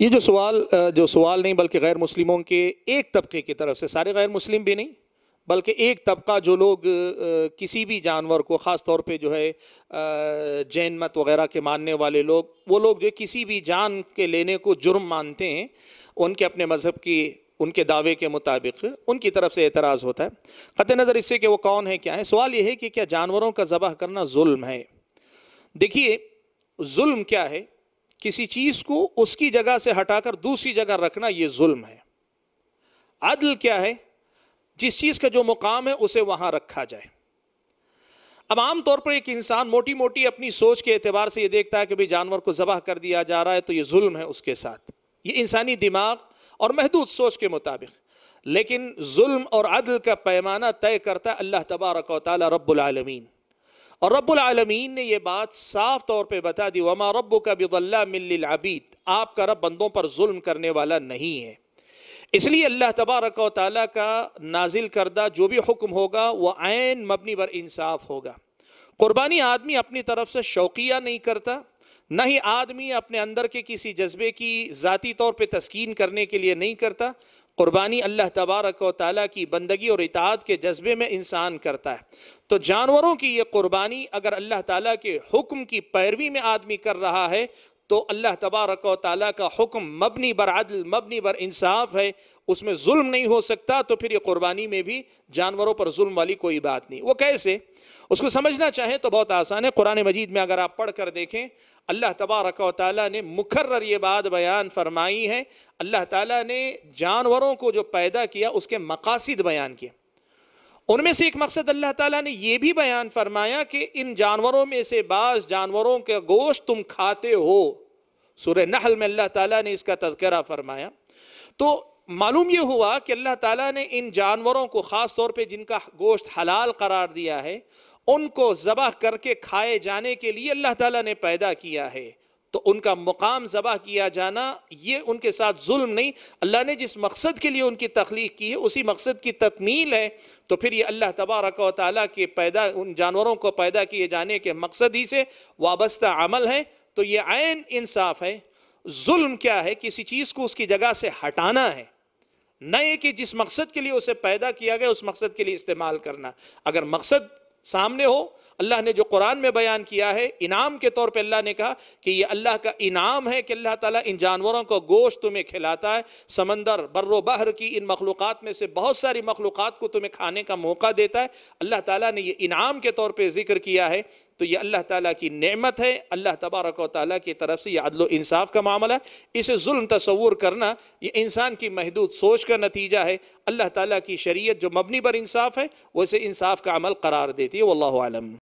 ये जो सवाल जो सवाल नहीं बल्कि गैर मुस्लिमों के एक तबके की तरफ से सारे गैर मुस्लिम भी नहीं बल्कि एक तबका जो लोग किसी भी जानवर को ख़ास तौर पे जो है जैन मत वगैरह के मानने वाले लोग वो लोग जो किसी भी जान के लेने को जुर्म मानते हैं उनके अपने मज़हब की उनके दावे के मुताबिक उनकी तरफ से एतराज़ होता है ख़त नज़र इससे कि वो कौन है क्या है सवाल ये है कि क्या जानवरों का ज़बह करना जुल्म है देखिए जुल्म क्या है किसी चीज को उसकी जगह से हटाकर दूसरी जगह रखना यह जुल्म है अदल क्या है जिस चीज का जो मुकाम है उसे वहां रखा जाए अब आमतौर पर एक इंसान मोटी मोटी अपनी सोच के एतबार से यह देखता है कि भाई जानवर को जबह कर दिया जा रहा है तो ये जुल्म है उसके साथ ये इंसानी दिमाग और महदूद सोच के मुताबिक लेकिन जुल्म और अदल का पैमाना तय करता है अल्लाह तबारक रबालमीन और रबालमीन ने यह बात साफ तौर पर बता दी वमा रब का बिल्ला मिलबीद आपका रब बंदों पर जुल्म करने वाला नहीं है इसलिए अल्लाह तबारक ताली का नाजिल करदा जो भी हुक्म होगा वह आन मबनी पर इंसाफ होगा कुर्बानी आदमी अपनी तरफ से शौकिया नहीं करता न ही आदमी अपने अंदर के किसी जज्बे की ज़ाती तौर पर तस्कीन करने के लिए नहीं करता क़ुरबानी अल्लाह तबारक व की बंदगी और इतात के जज्बे में इंसान करता है तो जानवरों की ये क़ुरबानी अगर अल्लाह ताला के हुक्म की पैरवी में आदमी कर रहा है तो अल्लाह तबारक ताली का हुक्म मबनी बर अदल मबनी बर इंसाफ है उसमें जुल्म नहीं हो सकता तो फिर ये कुर्बानी में भी जानवरों पर जुल्म वाली कोई बात नहीं वो कैसे उसको समझना चाहें तो बहुत आसान है कुरान मजीद में अगर आप पढ़ कर देखें अल्लाह तबारक ताली ने मुकर्र ये बात बयान फरमाई है अल्लाह ताली ने जानवरों को जो पैदा किया उसके मकासद बयान किया उनमें से एक मकसद अल्लाह ताला ने यह भी बयान फरमाया कि इन जानवरों में से बाज़ जानवरों के गोश्त तुम खाते हो सुर नहल में अल्लाह ताला ने इसका तस्करा फरमाया तो मालूम यह हुआ कि अल्लाह ताला ने इन जानवरों को ख़ास तौर पे जिनका गोश्त हलाल करार दिया है उनको ज़बह करके खाए जाने के लिए अल्लाह ताला ने पैदा किया है तो उनका मुकाम ज़बह किया जाना ये उनके साथ जुल्म नहीं अल्लाह ने जिस मकसद के लिए उनकी तख्लीक की है उसी मकसद की तकमील है तो फिर ये अल्लाह तबारक ताली के पैदा उन जानवरों को पैदा किए जाने के मकसद ही से वाबस्ता अमल है तो ये आयन इंसाफ है जुल्म क्या है किसी चीज़ को उसकी जगह से हटाना है न ये कि जिस मकसद के लिए उसे पैदा किया गया उस मकसद के लिए इस्तेमाल करना अगर मकसद सामने हो अल्लाह ने जो कुरान में बयान किया है इनाम के तौर पे अल्लाह ने कहा कि ये अल्लाह का इनाम है कि अल्लाह ताला इन जानवरों को गोश्त तुम्हें खिलाता है समंदर बर्रो बहर की इन मखलूक़ में से बहुत सारी मखलूक़ को तुम्हें खाने का मौका देता है अल्लाह ताला ने ये इनाम के तौर पर ज़िक्र किया है तो ये अल्लाह ताला की नेमत है अल्लाह तबारक ताली की तरफ से यह अदल इंसाफ का मामला है इसे जुल्म तस्वूर करना यह इंसान की महदूद सोच का नतीजा है अल्लाह ताला की शरीयत जो मबनी पर इंसाफ है वैसे इंसाफ का अमल करार देती है वल्लम